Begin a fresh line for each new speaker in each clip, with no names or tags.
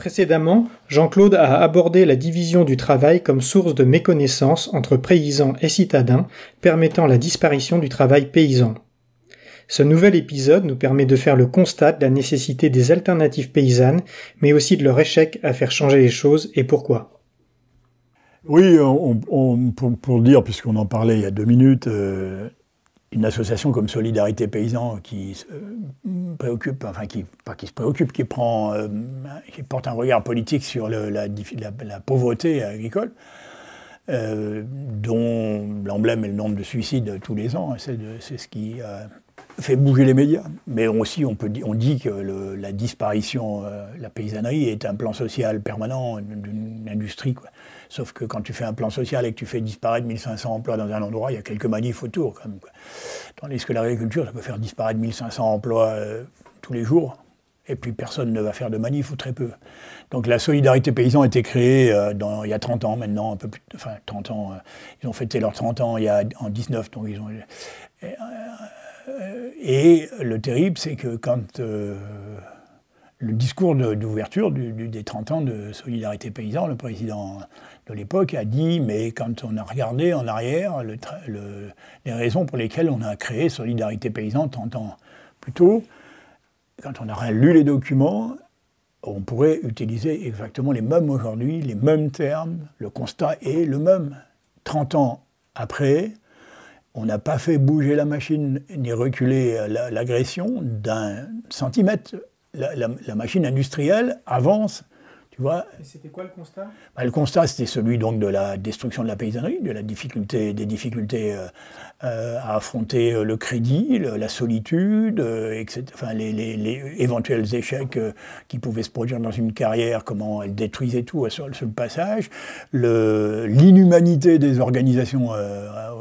Précédemment, Jean-Claude a abordé la division du travail comme source de méconnaissance entre paysans et citadins, permettant la disparition du travail paysan. Ce nouvel épisode nous permet de faire le constat de la nécessité des alternatives paysannes, mais aussi de leur échec à faire changer les choses et pourquoi.
Oui, pour, le dire, puisqu'on en parlait il y a deux minutes, euh, une association comme Solidarité Paysan qui se euh, préoccupe, enfin qui, pas qui se préoccupe, qui, prend, euh, porte un regard politique sur la, pauvreté agricole, euh, dont l'emblème est le nombre de suicides tous les ans, c'est ce qui fait bouger les médias. Mais aussi, on, peut, on dit que la disparition, la paysannerie est un plan social permanent d'une industrie. Quoi. Sauf que quand tu fais un plan social et que tu fais disparaître 1500 emplois dans un endroit, il y a quelques manifs autour quand même. Tandis que l'agriculture, ça peut faire disparaître 1500 emplois euh, tous les jours. Et puis personne ne va faire de manif ou très peu. Donc la solidarité paysan a été créée euh, il y a 30 ans maintenant, un peu plus, enfin 30 ans. Euh, ils ont fêté leurs 30 ans il y a, en 19, donc ils ont. Et, le terrible, c'est que quand le discours d'ouverture des 30 ans de solidarité paysan, le président de l'époque a dit, mais quand on a regardé en arrière les raisons pour lesquelles on a créé Solidarité paysan 30 ans plus tôt, quand on a lu les documents, on pourrait utiliser exactement les mêmes aujourd'hui, les mêmes termes, le constat est le même. 30 ans après, on n'a pas fait bouger la machine ni reculer euh, l'agression d'un centimètre la, machine industrielle avance et c'était quoi le constat bah, Le constat, c'était celui donc de la destruction de la paysannerie, de la difficulté, des difficultés euh, euh, à affronter euh, le crédit, la solitude, Enfin, les, éventuels échecs qui pouvaient se produire dans une carrière, comment elle détruisait tout sur, le passage, l'inhumanité des organisations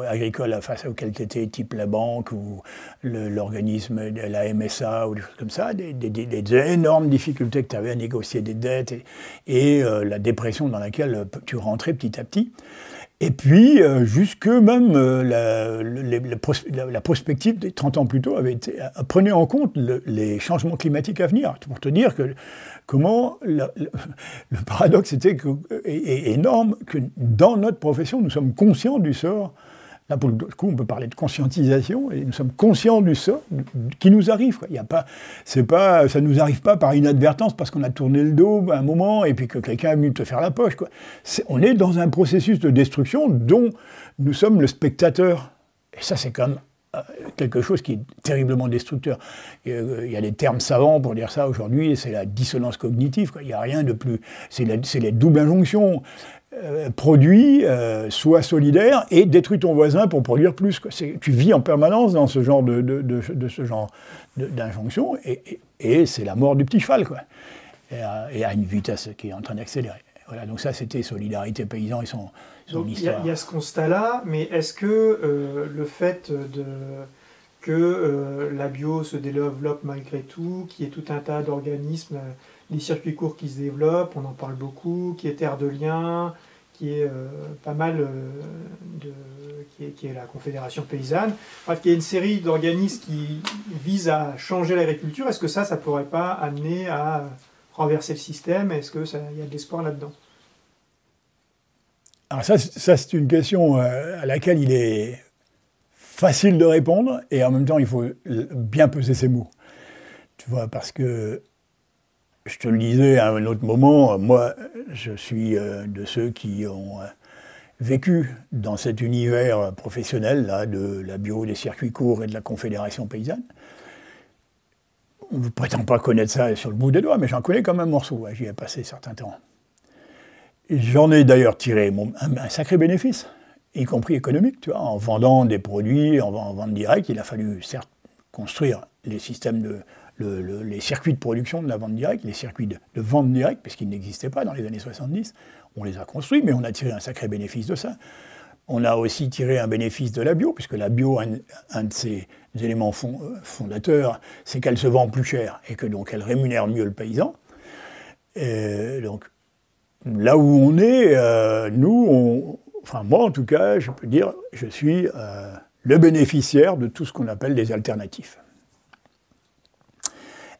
agricoles face auxquelles tu étais, type la banque ou l'organisme de la MSA ou des choses comme ça, des, des énormes difficultés que tu avais à négocier des dettes. Et, et euh, la dépression dans laquelle euh, tu rentrais petit à petit. Et puis, euh, jusque même la, prospective des 30 ans plus tôt avait été, prenait en compte les changements climatiques à venir. Pour te dire que comment le, paradoxe était énorme que dans notre profession, nous sommes conscients du sort Là, pour le coup, on peut parler de conscientisation, et nous sommes conscients du sort qui nous arrive. Il a pas, c'est pas, ça ne nous arrive pas par inadvertance, parce qu'on a tourné le dos à un moment, et puis que quelqu'un a venu te faire la poche. on est dans un processus de destruction dont nous sommes le spectateur. Et ça, c'est quand même euh, quelque chose qui est terriblement destructeur. Il y a des termes savants pour dire ça aujourd'hui, c'est la dissonance cognitive. Il n'y a rien de plus... C'est les doubles injonctions. Euh, produit, euh, solidaire et détruis ton voisin pour produire plus. Quoi. Tu vis en permanence dans ce genre de, ce genre d'injonction et, c'est la mort du petit cheval, quoi. Et à, une vitesse qui est en train d'accélérer. Voilà, donc ça, c'était Solidarité Paysan et son, Il y,
a ce constat-là, mais est-ce que euh, le fait de, que la bio se développe malgré tout, qu'il y ait tout un tas d'organismes, les circuits courts qui se développent, on en parle beaucoup, qui est terre de lien, qui est euh, pas mal euh, de, qui, est, la Confédération paysanne, bref, y a une série d'organismes qui visent à changer l'agriculture. Est-ce que ça, ça pourrait pas amener à renverser le système Est-ce qu'il y a de l'espoir là-dedans
alors ça, ça c'est une question euh, à laquelle il est facile de répondre et en même temps il faut bien peser ses mots. Tu vois, parce que je te le disais à un autre moment, moi, je suis euh, de ceux qui ont euh, vécu dans cet univers professionnel là, de la bio, des circuits courts et de la Confédération paysanne. On ne prétend pas connaître ça sur le bout des doigts, mais j'en connais comme un morceau. Hein, j'y ai passé certains temps. J'en ai d'ailleurs tiré un, sacré bénéfice, y compris économique. Tu vois, en vendant des produits, en, en vente directe, il a fallu certes construire les systèmes de, les circuits de production de la vente directe, les circuits de, vente directe, parce qu'ils n'existaient pas dans les années 70, on les a construits, mais on a tiré un sacré bénéfice de ça. On a aussi tiré un bénéfice de la bio, puisque la bio, un, de ses éléments euh, fondateurs, c'est qu'elle se vend plus cher et que donc elle rémunère mieux le paysan. donc là où on est, euh, nous, enfin moi en tout cas, je peux dire, je suis euh, le bénéficiaire de tout ce qu'on appelle des alternatifs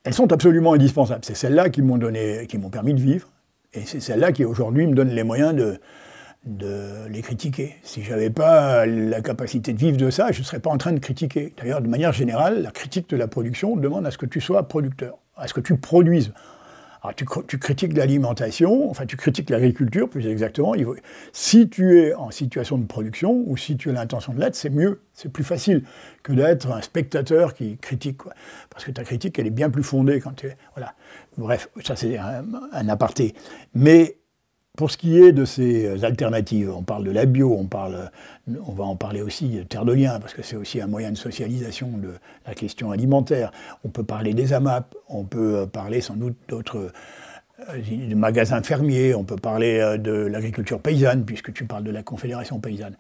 elles sont absolument indispensables. C'est celles-là qui m'ont donné, qui m'ont permis de vivre, et c'est celles-là qui aujourd'hui me donnent les moyens de, les critiquer. Si j'avais pas la capacité de vivre de ça, je ne serais pas en train de critiquer. D'ailleurs, de manière générale, la critique de la production demande à ce que tu sois producteur, à ce que tu produises. Alors, ah, tu, critiques l'alimentation, enfin, tu critiques l'agriculture, plus exactement. si tu es en situation de production ou si tu as l'intention de l'être, c'est mieux, c'est plus facile que d'être un spectateur qui critique. Parce que ta critique, elle est bien plus fondée quand tu es. Voilà. Bref, ça, c'est un, un aparté. Mais pour ce qui est de ces alternatives, on parle de la bio, on, parle, on va en parler aussi de Terre de Liens, parce que c'est aussi un moyen de socialisation de la question alimentaire. On peut parler des AMAP, on peut parler sans doute d'autres euh, magasins fermiers, on peut parler euh, de l'agriculture paysanne, puisque tu parles de la Confédération paysanne.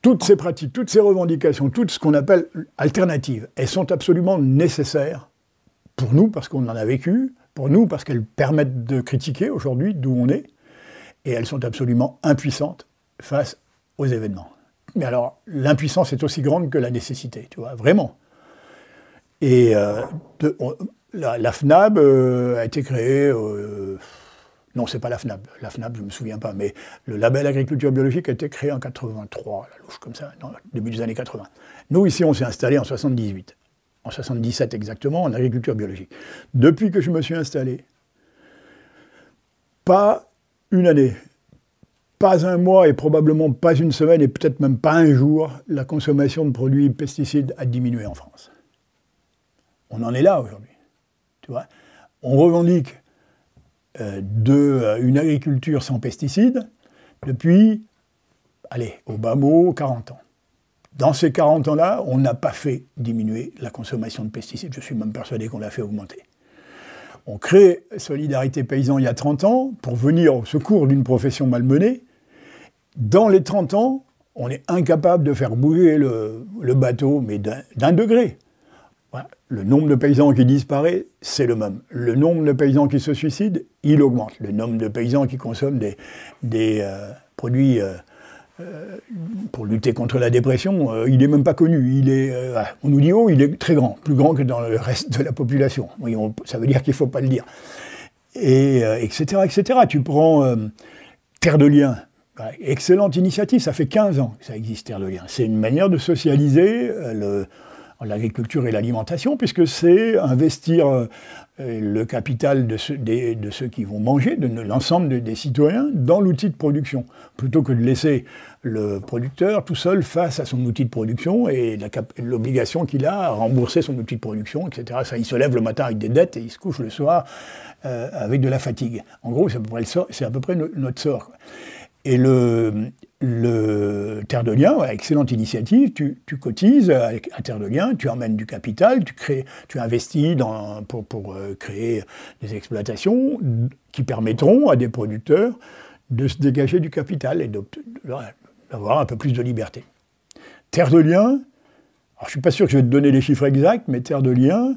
Toutes ces pratiques, toutes ces revendications, tout ce qu'on appelle alternatives, elles sont absolument nécessaires pour nous parce qu'on en a vécu, pour nous parce qu'elles permettent de critiquer aujourd'hui d'où on est, et elles sont absolument impuissantes face aux événements. Mais alors, l'impuissance est aussi grande que la nécessité, tu vois, vraiment. Et euh, la, FNAB euh, a été créée. Euh, non, c'est pas la FNAB. La FNAB, je ne me souviens pas, mais le label agriculture biologique a été créé en 83, la louche comme ça, dans début des années 80. Nous, ici, on s'est installé en 78, en 77 exactement, en agriculture biologique. Depuis que je me suis installé, pas une année, pas un mois et probablement pas une semaine et peut-être même pas un jour, la consommation de produits pesticides a diminué en France. On en est là aujourd'hui. Tu vois On revendique euh, euh, une agriculture sans pesticides depuis, allez, au bas mot, 40 ans. Dans ces 40 ans-là, on n'a pas fait diminuer la consommation de pesticides. Je suis même persuadé qu'on l'a fait augmenter. On crée Solidarité Paysan il y a 30 ans pour venir au secours d'une profession malmenée. Dans les 30 ans, on est incapable de faire bouger le, bateau, mais d'un degré. Le nombre de paysans qui disparaît, c'est le même. Le nombre de paysans qui se suicident, il augmente. Le nombre de paysans qui consomment des, euh, produits euh, euh, pour lutter contre la dépression, euh, il n'est même pas connu. Il est, euh, ah, on nous dit oh, il est très grand, plus grand que dans le reste de la population. ça veut dire qu'il ne faut pas le dire. Et etc., etc. Tu prends Terre de Liens. Bah, excellente initiative, ça fait 15 ans que ça existe, Terre de Liens. C'est une manière de socialiser le, l'agriculture et l'alimentation, puisque c'est investir euh, le capital de ceux, qui vont manger, de l'ensemble des citoyens, dans l'outil de production, plutôt que de laisser le producteur tout seul face à son outil de production et l'obligation qu'il a à rembourser son outil de production, etc. Ça, il se lève le matin avec des dettes et il se couche le soir euh, avec de la fatigue. En gros, c'est à peu près, notre sort. Et le, Terre de Liens, excellente initiative, tu, cotises à, Terre de Liens, tu emmènes du capital, tu, crées, tu investis pour, euh, créer des exploitations qui permettront à des producteurs de se dégager du capital et d'avoir un peu plus de liberté. Terre de Liens, alors je ne suis pas sûr que je vais te donner les chiffres exacts, mais Terre de Liens,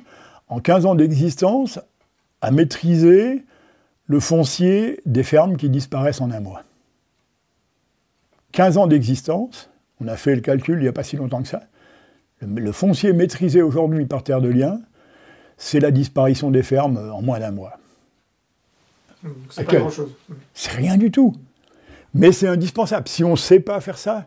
en 15 ans d'existence, a maîtrisé le foncier des fermes qui disparaissent en un mois. 15 ans d'existence, on a fait le calcul il n'y a pas si longtemps que ça, le, foncier maîtrisé aujourd'hui par Terre de Liens, c'est la disparition des fermes en moins d'un mois. C'est pas grand-chose. C'est rien du tout. Mais c'est indispensable. Si on ne sait pas faire ça,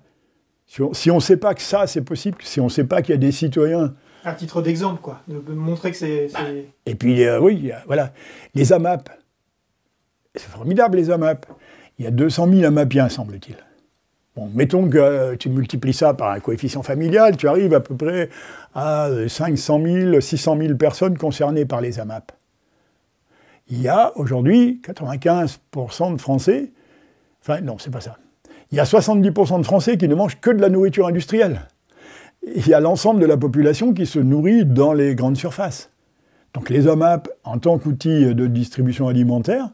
si on ne sait pas que ça, c'est possible, si on ne sait pas qu'il y a des citoyens...
À titre d'exemple, quoi. De, montrer que c'est... Bah,
et puis, euh, oui, voilà. Les AMAP. C'est formidable, les AMAP. Il y a 200 000 AMAPiens, semble-t-il. Bon, mettons que euh, tu multiplies ça par un coefficient familial, tu arrives à peu près à 500 000, 600 000 personnes concernées par les AMAP. Il y a aujourd'hui 95% de Français, enfin non, c'est pas ça. Il y a 70% de Français qui ne mangent que de la nourriture industrielle. Il y a l'ensemble de la population qui se nourrit dans les grandes surfaces. Donc les AMAP, en tant qu'outil de distribution alimentaire,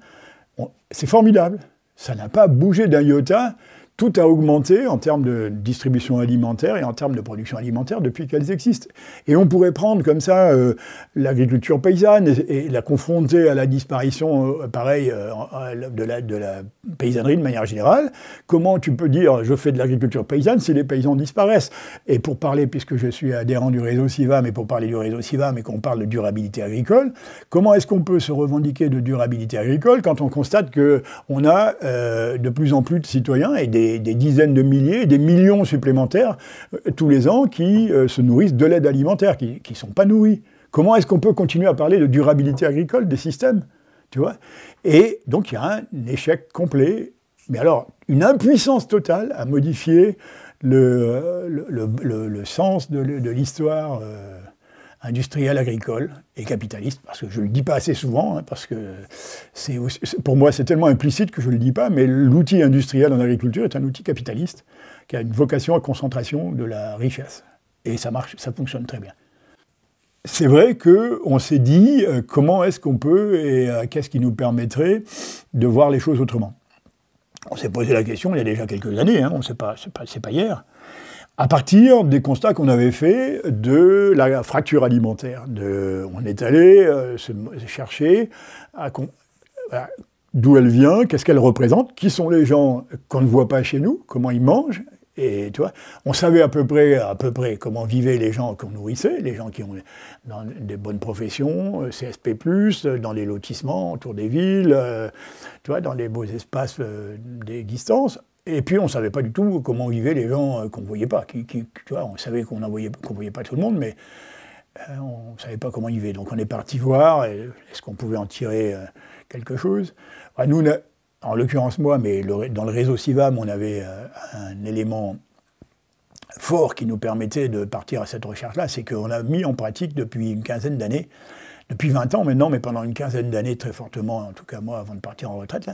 c'est formidable. Ça n'a pas bougé d'un iota tout a augmenté en termes de distribution alimentaire et en termes de production alimentaire depuis qu'elles existent. Et on pourrait prendre comme ça euh, l'agriculture paysanne et, la confronter à la disparition, euh, pareil, euh, de, la, de, la, paysannerie de manière générale. Comment tu peux dire je fais de l'agriculture paysanne si les paysans disparaissent Et pour parler, puisque je suis adhérent du réseau SIVA, mais pour parler du réseau SIVA, mais qu'on parle de durabilité agricole, comment est-ce qu'on peut se revendiquer de durabilité agricole quand on constate qu'on a de plus en plus de citoyens et des des, dizaines de milliers, des millions supplémentaires euh, tous les ans qui euh, se nourrissent de l'aide alimentaire, qui ne sont pas nourris. Comment est-ce qu'on peut continuer à parler de durabilité agricole des systèmes tu vois Et donc il y a un échec complet, mais alors une impuissance totale à modifier le, euh, le, sens de, l'histoire industriel agricole et capitaliste, parce que je ne le dis pas assez souvent, hein, parce que c'est pour moi c'est tellement implicite que je ne le dis pas, mais l'outil industriel en agriculture est un outil capitaliste qui a une vocation à concentration de la richesse. Et ça marche, ça fonctionne très bien. C'est vrai qu'on s'est dit euh, comment est-ce qu'on peut et euh, qu'est-ce qui nous permettrait de voir les choses autrement. On s'est posé la question il y a déjà quelques années, hein. on sait pas, c'est pas hier à partir des constats qu'on avait faits de la fracture alimentaire. De, on est allé euh, chercher d'où elle vient, qu'est-ce qu'elle représente, qui sont les gens qu'on ne voit pas chez nous, comment ils mangent. Et tu vois, on savait à peu près, à peu près comment vivaient les gens qu'on nourrissait, les gens qui ont des bonnes professions, euh, CSP+, euh, dans les lotissements autour des villes, tu vois, dans les beaux espaces des d'existence. Et puis on ne savait pas du tout comment vivaient les gens euh, qu'on ne voyait pas. on savait qu'on ne voyait, voyait pas tout le monde, mais euh, on ne savait pas comment ils vivaient. Donc on est parti voir, est-ce qu'on pouvait en tirer euh, quelque chose Nous, en l'occurrence moi, mais dans le réseau CIVAM, on avait un élément fort qui nous permettait de partir à cette recherche-là, c'est qu'on a mis en pratique depuis une quinzaine d'années depuis 20 ans maintenant, mais pendant une quinzaine d'années très fortement, en tout cas moi avant de partir en retraite,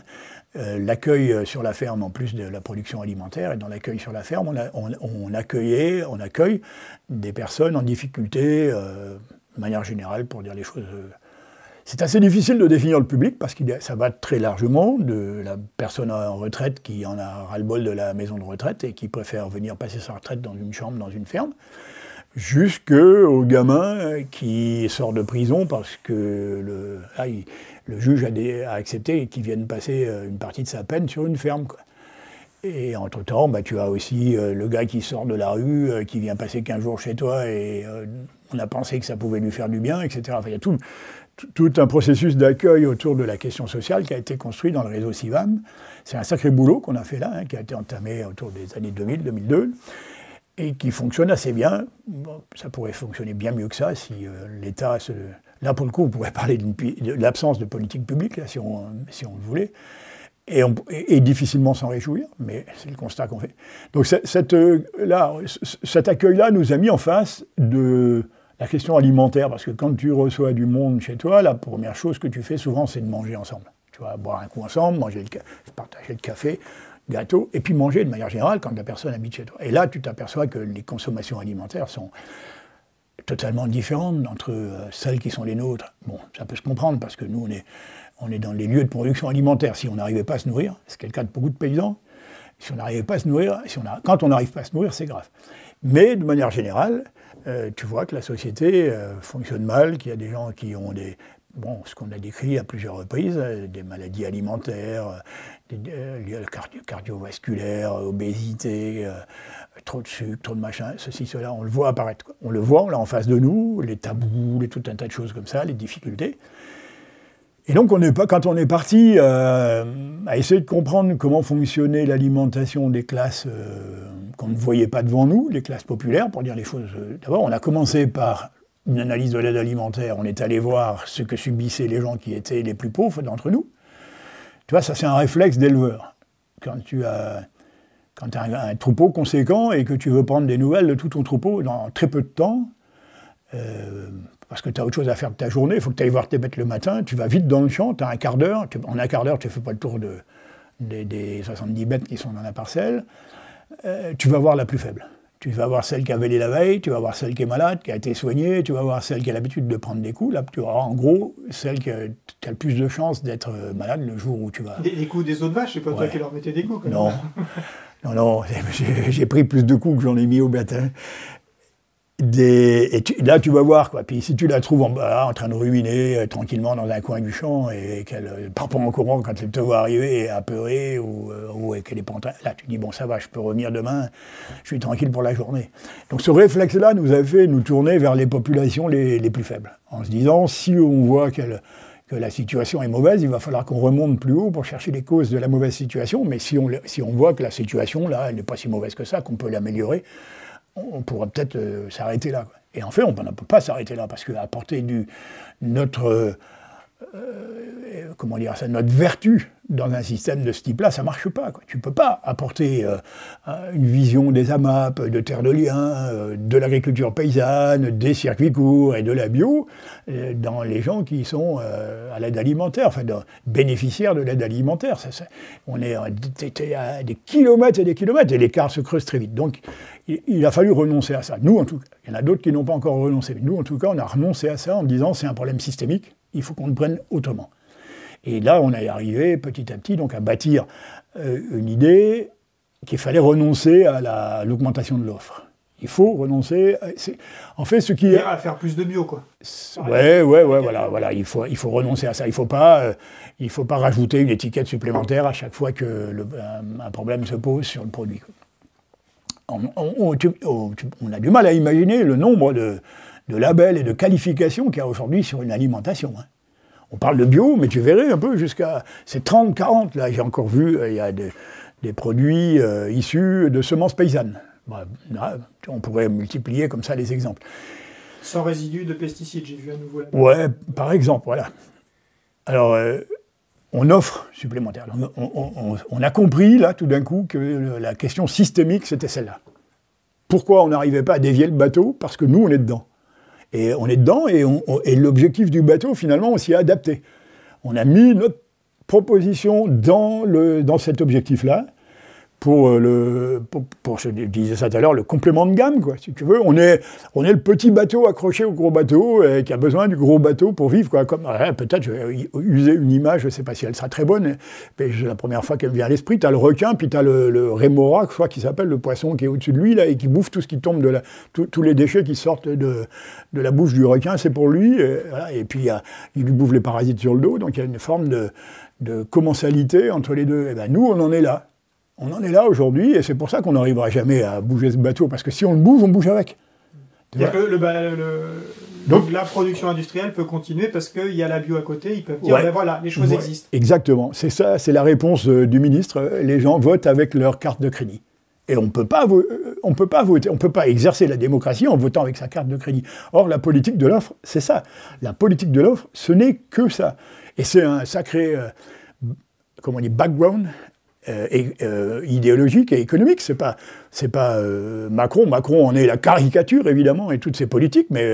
euh, l'accueil euh, sur la ferme en plus de la production alimentaire, et dans l'accueil sur la ferme, on, accueillait, on accueille des personnes en difficulté, euh, de manière générale, pour dire les choses. c'est assez difficile de définir le public parce que ça va très largement de la personne en retraite qui en a ras-le-bol de la maison de retraite et qui préfère venir passer sa retraite dans une chambre, dans une ferme, jusqu'au gamin qui sort de prison parce que le, ah, juge a, accepté qu'il vienne passer euh, une partie de sa peine sur une ferme. Quoi. Et entre-temps, bah, tu as aussi euh, le gars qui sort de la rue, euh, qui vient passer 15 jours chez toi et on a pensé que ça pouvait lui faire du bien, etc. il y a tout, tout un processus d'accueil autour de la question sociale qui a été construit dans le réseau CIVAM. C'est un sacré boulot qu'on a fait là, hein, qui a été entamé autour des années 2000-2002 et qui fonctionne assez bien. ça pourrait fonctionner bien mieux que ça si euh, l'État se... Là, pour le coup, on pourrait parler de l'absence de politique publique, si, on, le voulait, et, difficilement s'en réjouir, mais c'est le constat qu'on fait. Donc cette, euh, là, cet accueil-là nous a mis en face de la question alimentaire, parce que quand tu reçois du monde chez toi, la première chose que tu fais souvent, c'est de manger ensemble. Tu vois, boire un coup ensemble, manger partager le café, gâteau, et puis manger de manière générale quand la personne habite chez toi. Et là, tu t'aperçois que les consommations alimentaires sont totalement différentes entre euh, celles qui sont les nôtres. Bon, ça peut se comprendre parce que nous, on est, on est dans les lieux de production alimentaire. Si on n'arrivait pas à se nourrir, c'est le cas de beaucoup de paysans, si on n'arrivait pas à se nourrir, si on a, quand on n'arrive pas à se nourrir, c'est grave. Mais de manière générale, euh, tu vois que la société euh, fonctionne mal, qu'il y a des gens qui ont des bon, ce qu'on a décrit à plusieurs reprises, euh, des maladies alimentaires, euh, des, euh, cardiovasculaires, obésité, trop de sucre, trop de machin, ceci, cela, on le voit apparaître. On le voit, on en face de nous, les tabous, les, tout un tas de choses comme ça, les difficultés. Et donc, on est pas, quand on est parti à essayer de comprendre comment fonctionnait l'alimentation des classes qu'on ne voyait pas devant nous, les classes populaires, pour dire les choses. D'abord, on a commencé par une analyse de l'aide alimentaire, on est allé voir ce que subissaient les gens qui étaient les plus pauvres d'entre nous. Tu vois, ça c'est un réflexe d'éleveur. Quand tu as, quand as un, troupeau conséquent et que tu veux prendre des nouvelles de tout ton troupeau dans très peu de temps, euh, parce que tu as autre chose à faire de ta journée, il faut que tu ailles voir tes bêtes le matin, tu vas vite dans le champ, tu as un quart d'heure, en un quart d'heure tu ne fais pas le tour de, des, 70 bêtes qui sont dans la parcelle, euh, tu vas voir la plus faible. Tu vas voir celle qui a vêlé la veille, tu vas voir celle qui est malade, qui a été soignée, tu vas voir celle qui a l'habitude de prendre des coups. Là, tu auras en gros celle qui a, le plus de chances d'être euh, malade le jour où tu vas.
Des, coups des autres vaches, c'est pas toi qui leur mettais des coups, quand même. Non.
Non, non, j'ai pris plus de coups que j'en ai mis au matin des, et là, tu vas voir, quoi. Puis si tu la trouves en bas, en train de ruiner, euh, tranquillement dans un coin du champ et, qu'elle euh, part pas en courant quand elle te voit arriver et apeurée ou, euh, ou qu'elle est train... là, tu dis, bon, ça va, je peux revenir demain, je suis tranquille pour la journée. Donc ce réflexe-là nous a fait nous tourner vers les populations les, plus faibles, en se disant, si on voit que la situation est mauvaise, il va falloir qu'on remonte plus haut pour chercher les causes de la mauvaise situation. Mais si on, si on voit que la situation, là, elle n'est pas si mauvaise que ça, qu'on peut l'améliorer, on pourrait peut-être euh, s'arrêter là. Et en fait, on ne peut pas s'arrêter là, parce portée du, notre euh, euh, comment dire, ça notre vertu dans un système de ce type-là, ça ne marche pas. Tu ne peux pas apporter euh, une vision des AMAP, de terre de Lien, euh, de l'agriculture paysanne, des circuits courts et de la bio dans les gens qui sont à l'aide alimentaire, enfin bénéficiaires de l'aide alimentaire. on est à des kilomètres et des kilomètres et l'écart se creuse très vite. Donc il, a fallu renoncer à ça. Nous, en tout cas, il y en a d'autres qui n'ont pas encore renoncé. nous, en tout cas, on a renoncé à ça en disant c'est un problème systémique il faut qu'on le prenne autrement. Et là, on est arrivé petit à petit donc à bâtir euh, une idée qu'il fallait renoncer à l'augmentation de l'offre. Il faut renoncer. À, euh, en fait, ce qui est à faire plus de bio, quoi. Ouais, ouais, ouais, voilà, voilà. Il faut, il faut renoncer à ça. Il faut pas, euh, faut pas rajouter une étiquette supplémentaire à chaque fois que problème se pose sur le produit. on, a du mal à imaginer le nombre de, de labels et de qualifications qu'il y a aujourd'hui sur une alimentation. Hein. On parle de bio, mais tu verrais un peu jusqu'à ces 30, 40. Là, j'ai encore vu, euh, il y a des, produits euh, issus de semences paysannes. Bah, on pourrait multiplier comme ça les exemples.
Sans résidus de pesticides, j'ai vu à nouveau. ouais,
par exemple, voilà. Alors, euh, on offre supplémentaire. on, a compris, là, tout d'un coup, que la question systémique, c'était celle-là. Pourquoi on n'arrivait pas à dévier le bateau Parce que nous, on est dedans. Et on est dedans, et, l'objectif du bateau, finalement, on s'y adapté. On a mis notre proposition dans cet objectif-là pour euh, le, pour, je disais ça tout à l'heure, le complément de gamme, quoi, si tu veux. On est, on est le petit bateau accroché au gros bateau et qui a besoin du gros bateau pour vivre, quoi. Comme, peut-être, je vais user une image, je sais pas si elle sera très bonne, mais c'est la première fois qu'elle me vient à l'esprit. Tu as le requin, puis tu le, le rémora, je crois qu'il s'appelle, le poisson qui est au-dessus de lui, là, et qui bouffe tout ce qui tombe de la, tous les déchets qui sortent de, de la bouche du requin, c'est pour lui. Et, puis, il lui bouffe les parasites sur le dos, donc il y a une forme de, de commensalité entre les deux. Et eh ben, nous, on en est là. On en est là aujourd'hui, et c'est pour ça qu'on n'arrivera jamais à bouger ce bateau, parce que si on le bouge, on bouge avec.
Donc la production industrielle peut continuer parce qu'il y a la bio à côté, ils peuvent ben voilà, les choses existent.
Exactement, c'est ça, c'est la réponse euh, du ministre. Les gens votent avec leur carte de crédit. Et on euh, ne peut pas voter, on peut pas exercer la démocratie en votant avec sa carte de crédit. Or, la politique de l'offre, c'est ça. La politique de l'offre, ce n'est que ça. Et c'est un sacré, euh, comment on dit, background euh, euh, idéologique et économique. C'est pas, pas euh, Macron. Macron en est la caricature évidemment et toutes ses politiques, mais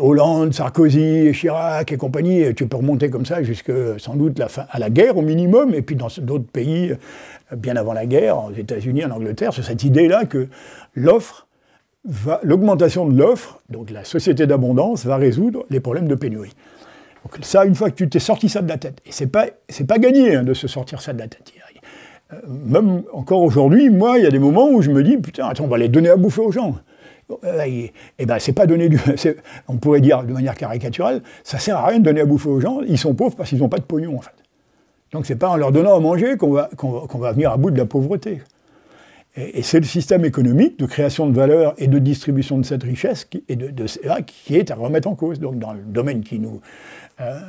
Hollande, Sarkozy, Chirac et compagnie, tu peux remonter comme ça jusque sans doute la fin, à la guerre au minimum, et puis dans d'autres pays bien avant la guerre, aux États-Unis, en Angleterre, c'est cette idée-là que l'offre l'augmentation de l'offre, donc la société d'abondance, va résoudre les problèmes de pénurie. Donc ça, une fois que tu t'es sorti ça de la tête, et c'est pas, gagné hein, de se sortir ça de la tête. Euh, même encore aujourd'hui, moi, il y a des moments où je me dis, putain, attends, on va les donner à bouffer aux gens. Et, eh ben, eh ben, c'est pas donner du. On pourrait dire de manière caricaturale, ça sert à rien de donner à bouffer aux gens, ils sont pauvres parce qu'ils n'ont pas de pognon, en fait. Donc c'est pas en leur donnant à manger qu'on qu'on va venir à bout de la pauvreté. Et, c'est le système économique de création de valeur et de distribution de cette richesse qui, est à remettre en cause. Donc dans le domaine qui nous euh,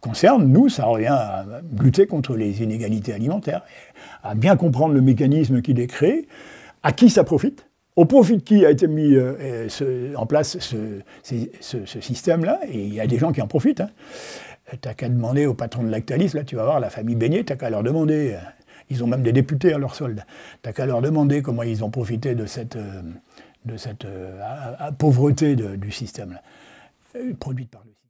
concerne, nous, ça revient à lutter contre les inégalités alimentaires, à bien comprendre le mécanisme qui les crée, à qui ça profite, au profit de qui a été mis euh, en place ce, système-là, et il y a des gens qui en profitent. Hein. T'as qu'à demander au patron de Lactalis, là tu vas voir la famille Beignet, t'as qu'à leur demander. Euh, ils ont même des députés à leur solde. T'as qu'à leur demander comment ils ont profité de cette, euh, de cette euh, pauvreté du système euh, produite par le système.